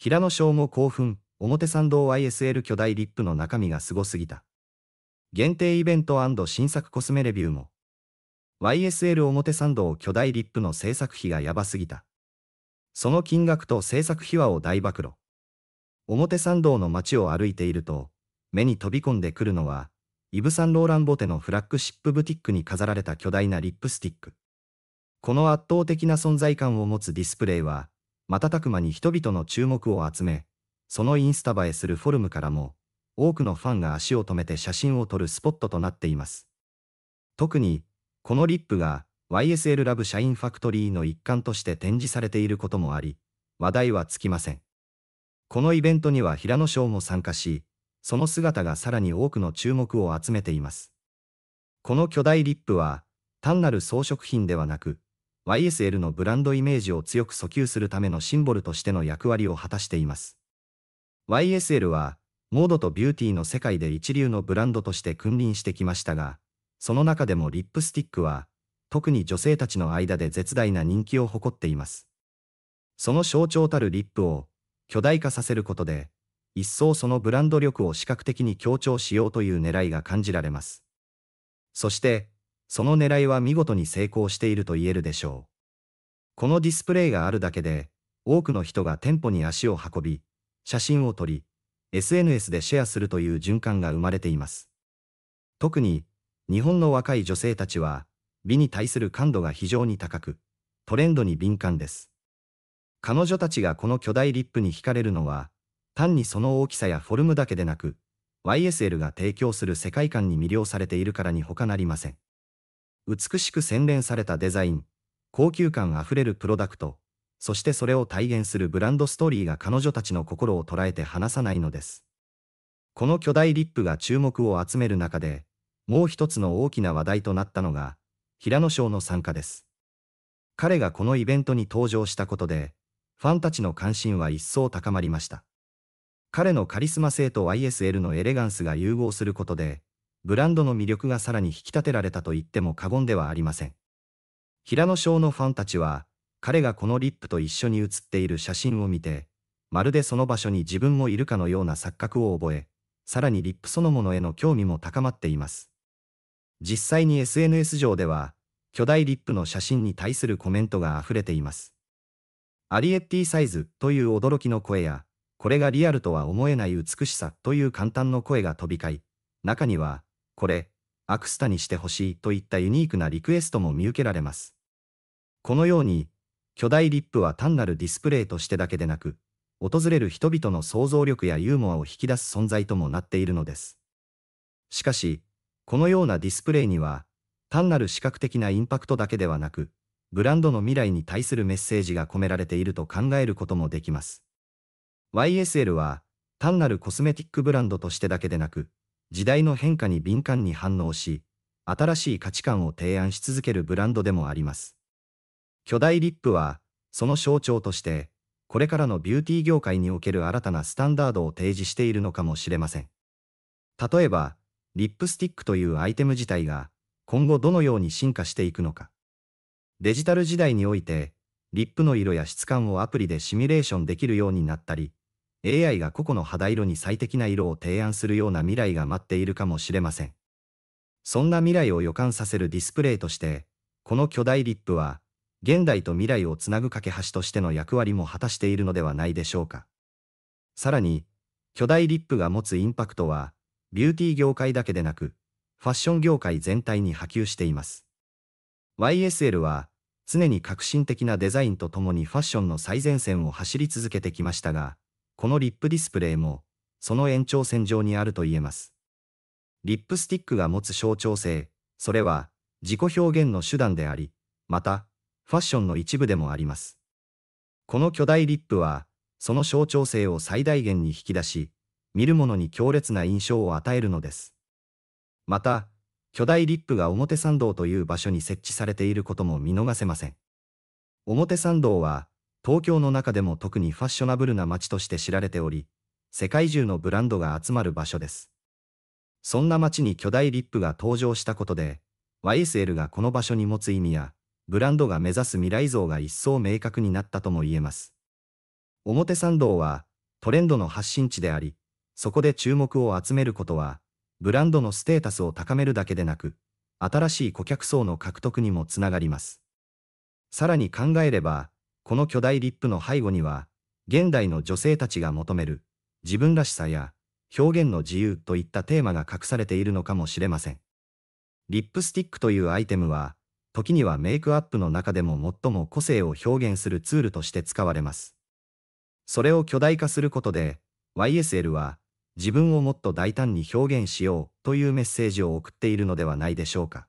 平野翔も興奮、表参道 ISL 巨大リップの中身が凄ごすぎた。限定イベント新作コスメレビューも。YSL 表参道巨大リップの制作費がやばすぎた。その金額と制作秘話を大暴露。表参道の街を歩いていると、目に飛び込んでくるのは、イブ・サンローランボテのフラッグシップブティックに飾られた巨大なリップスティック。この圧倒的な存在感を持つディスプレイは、瞬く間に人々の注目を集め、そのインスタ映えするフォルムからも、多くのファンが足を止めて写真を撮るスポットとなっています。特に、このリップが YSL ラブ社員ファクトリーの一環として展示されていることもあり、話題は尽きません。このイベントには平野翔も参加し、その姿がさらに多くの注目を集めています。この巨大リップは、単なる装飾品ではなく、YSL のブランドイメージを強く訴求するためのシンボルとしての役割を果たしています。YSL は、モードとビューティーの世界で一流のブランドとして君臨してきましたが、その中でもリップスティックは、特に女性たちの間で絶大な人気を誇っています。その象徴たるリップを巨大化させることで、一層そのブランド力を視覚的に強調しようという狙いが感じられます。そして、その狙いは見事に成功していると言えるでしょう。このディスプレイがあるだけで、多くの人が店舗に足を運び、写真を撮り、SNS でシェアするという循環が生まれています。特に、日本の若い女性たちは、美に対する感度が非常に高く、トレンドに敏感です。彼女たちがこの巨大リップに惹かれるのは、単にその大きさやフォルムだけでなく、YSL が提供する世界観に魅了されているからに他なりません。美しく洗練されたデザイン、高級感あふれるプロダクト、そしてそれを体現するブランドストーリーが彼女たちの心を捉えて離さないのです。この巨大リップが注目を集める中で、もう一つの大きな話題となったのが、平野賞の参加です。彼がこのイベントに登場したことで、ファンたちの関心は一層高まりました。彼のカリスマ性と i s l のエレガンスが融合することで、ブランドの魅力がさらに引き立てられたと言っても過言ではありません。平野翔のファンたちは、彼がこのリップと一緒に写っている写真を見て、まるでその場所に自分もいるかのような錯覚を覚え、さらにリップそのものへの興味も高まっています。実際に SNS 上では、巨大リップの写真に対するコメントが溢れています。アリエッティサイズという驚きの声や、これがリアルとは思えない美しさという簡単の声が飛び交い、中には、これ、アクスタにしてほしいといったユニークなリクエストも見受けられます。このように、巨大リップは単なるディスプレイとしてだけでなく、訪れる人々の想像力やユーモアを引き出す存在ともなっているのです。しかし、このようなディスプレイには、単なる視覚的なインパクトだけではなく、ブランドの未来に対するメッセージが込められていると考えることもできます。YSL は、単なるコスメティックブランドとしてだけでなく、時代の変化に敏感に反応し、新しい価値観を提案し続けるブランドでもあります。巨大リップは、その象徴として、これからのビューティー業界における新たなスタンダードを提示しているのかもしれません。例えば、リップスティックというアイテム自体が、今後どのように進化していくのか。デジタル時代において、リップの色や質感をアプリでシミュレーションできるようになったり、AI が個々の肌色に最適な色を提案するような未来が待っているかもしれません。そんな未来を予感させるディスプレイとして、この巨大リップは、現代と未来をつなぐ架け橋としての役割も果たしているのではないでしょうか。さらに、巨大リップが持つインパクトは、ビューティー業界だけでなく、ファッション業界全体に波及しています。YSL は、常に革新的なデザインとともにファッションの最前線を走り続けてきましたが、このリップディスプレイも、その延長線上にあると言えます。リップスティックが持つ象徴性、それは、自己表現の手段であり、また、ファッションの一部でもあります。この巨大リップは、その象徴性を最大限に引き出し、見る者に強烈な印象を与えるのです。また、巨大リップが表参道という場所に設置されていることも見逃せません。表参道は、東京の中でも特にファッショナブルな街として知られており、世界中のブランドが集まる場所です。そんな街に巨大リップが登場したことで、YSL がこの場所に持つ意味や、ブランドが目指す未来像が一層明確になったとも言えます。表参道はトレンドの発信地であり、そこで注目を集めることは、ブランドのステータスを高めるだけでなく、新しい顧客層の獲得にもつながります。さらに考えれば、この巨大リップの背後には、現代の女性たちが求める、自分らしさや、表現の自由といったテーマが隠されているのかもしれません。リップスティックというアイテムは、時にはメイクアップの中でも最も個性を表現するツールとして使われます。それを巨大化することで、YSL は、自分をもっと大胆に表現しようというメッセージを送っているのではないでしょうか。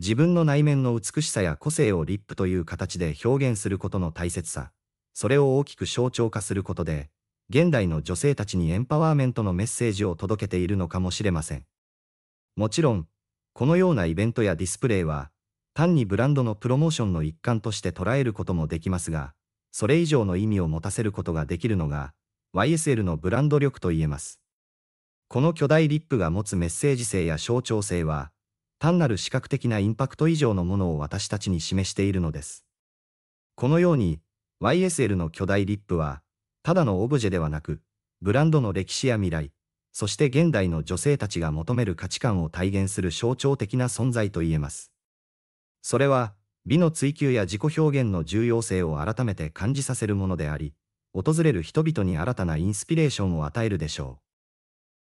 自分の内面の美しさや個性をリップという形で表現することの大切さ、それを大きく象徴化することで、現代の女性たちにエンパワーメントのメッセージを届けているのかもしれません。もちろん、このようなイベントやディスプレイは、単にブランドのプロモーションの一環として捉えることもできますが、それ以上の意味を持たせることができるのが、YSL のブランド力といえます。この巨大リップが持つメッセージ性や象徴性は、単なる視覚的なインパクト以上のものを私たちに示しているのです。このように、YSL の巨大リップは、ただのオブジェではなく、ブランドの歴史や未来、そして現代の女性たちが求める価値観を体現する象徴的な存在と言えます。それは、美の追求や自己表現の重要性を改めて感じさせるものであり、訪れる人々に新たなインスピレーションを与えるでしょう。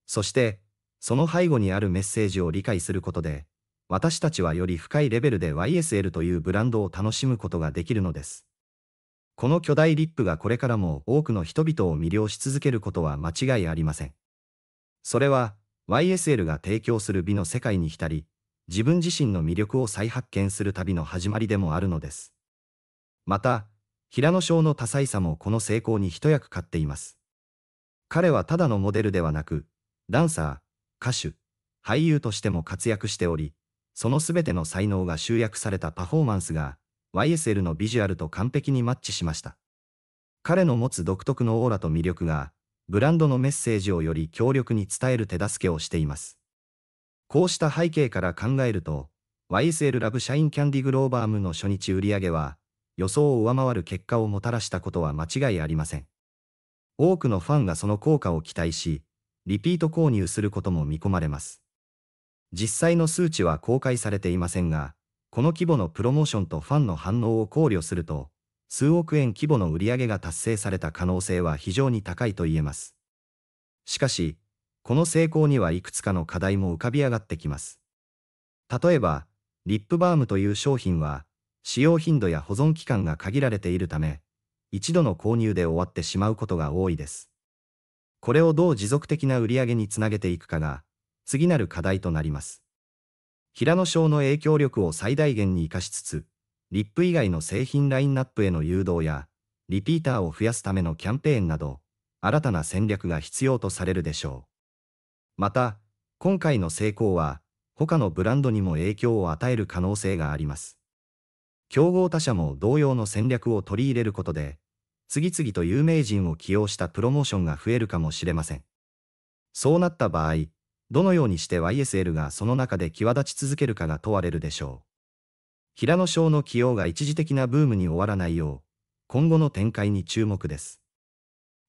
そして、その背後にあるメッセージを理解することで、私たちはより深いレベルで YSL というブランドを楽しむことができるのです。この巨大リップがこれからも多くの人々を魅了し続けることは間違いありません。それは YSL が提供する美の世界に浸り、自分自身の魅力を再発見する旅の始まりでもあるのです。また、平野翔の多彩さもこの成功に一役買っています。彼はただのモデルではなく、ダンサー、歌手、俳優としても活躍しており、その全ての才能が集約されたパフォーマンスが、YSL のビジュアルと完璧にマッチしました。彼の持つ独特のオーラと魅力が、ブランドのメッセージをより強力に伝える手助けをしています。こうした背景から考えると、YSL ラブシャインキャンディグローバームの初日売上は、予想を上回る結果をもたらしたことは間違いありません。多くのファンがその効果を期待し、リピート購入することも見込まれます。実際の数値は公開されていませんが、この規模のプロモーションとファンの反応を考慮すると、数億円規模の売り上げが達成された可能性は非常に高いと言えます。しかし、この成功にはいくつかの課題も浮かび上がってきます。例えば、リップバームという商品は、使用頻度や保存期間が限られているため、一度の購入で終わってしまうことが多いです。これをどう持続的な売り上げにつなげていくかが、次なる課題となります。平野賞の影響力を最大限に活かしつつ、リップ以外の製品ラインナップへの誘導や、リピーターを増やすためのキャンペーンなど、新たな戦略が必要とされるでしょう。また、今回の成功は、他のブランドにも影響を与える可能性があります。競合他社も同様の戦略を取り入れることで、次々と有名人を起用したプロモーションが増えるかもしれません。そうなった場合、どのようにして YSL がその中で際立ち続けるかが問われるでしょう。平野翔の起用が一時的なブームに終わらないよう、今後の展開に注目です。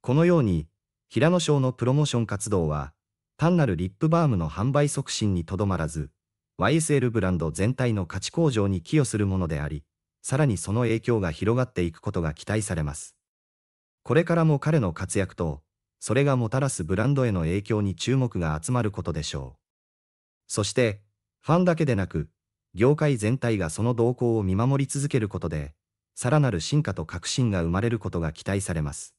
このように、平野翔のプロモーション活動は、単なるリップバームの販売促進にとどまらず、YSL ブランド全体の価値向上に寄与するものであり、さらにその影響が広がっていくことが期待されます。これからも彼の活躍と、それがもたらすブランドへの影響に注目が集まることでしょう。そして、ファンだけでなく、業界全体がその動向を見守り続けることで、さらなる進化と革新が生まれることが期待されます。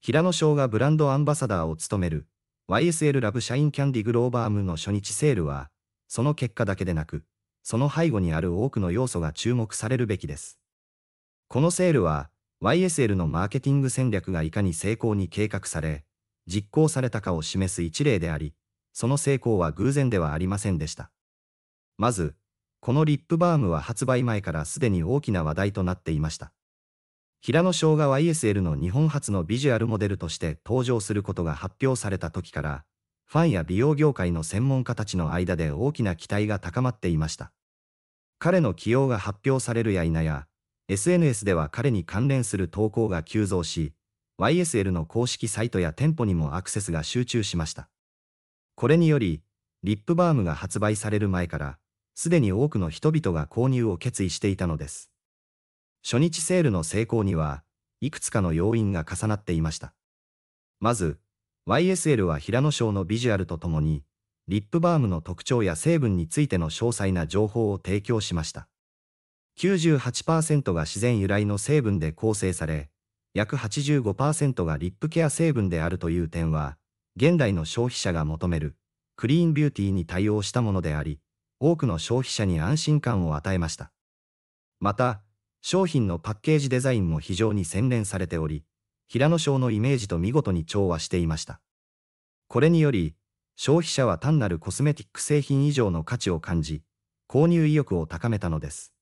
平野翔がブランドアンバサダーを務める YSL ラブ社員キャンディグローバームの初日セールは、その結果だけでなく、その背後にある多くの要素が注目されるべきです。このセールは、YSL のマーケティング戦略がいかに成功に計画され、実行されたかを示す一例であり、その成功は偶然ではありませんでした。まず、このリップバームは発売前からすでに大きな話題となっていました。平野翔が YSL の日本初のビジュアルモデルとして登場することが発表された時から、ファンや美容業界の専門家たちの間で大きな期待が高まっていました。彼の起用が発表されるや否や、SNS では彼に関連する投稿が急増し、YSL の公式サイトや店舗にもアクセスが集中しました。これにより、リップバームが発売される前から、すでに多くの人々が購入を決意していたのです。初日セールの成功には、いくつかの要因が重なっていました。まず、YSL は平野省のビジュアルとともに、リップバームの特徴や成分についての詳細な情報を提供しました。98%が自然由来の成分で構成され、約85%がリップケア成分であるという点は、現代の消費者が求めるクリーンビューティーに対応したものであり、多くの消費者に安心感を与えました。また、商品のパッケージデザインも非常に洗練されており、平野賞のイメージと見事に調和していました。これにより、消費者は単なるコスメティック製品以上の価値を感じ、購入意欲を高めたのです。